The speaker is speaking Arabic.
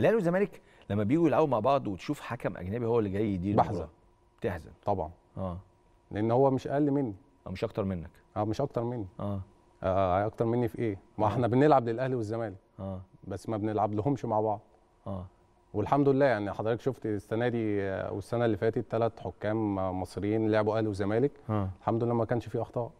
الاهلي والزمالك لما بييجوا يلعبوا مع بعض وتشوف حكم اجنبي هو اللي جاي يدير بحزن تحزن طبعا اه لان هو مش اقل مني اه مش اكتر منك اه مش اكتر مني اه, آه, آه، اكتر مني في ايه ما آه. احنا بنلعب للاهلي والزمالك اه بس ما بنلعب لهمش مع بعض اه والحمد لله يعني حضرتك شفت السنه دي آه، والسنه اللي فاتت ثلاث حكام مصريين لعبوا اهلي وزمالك آه. الحمد لله ما كانش في اخطاء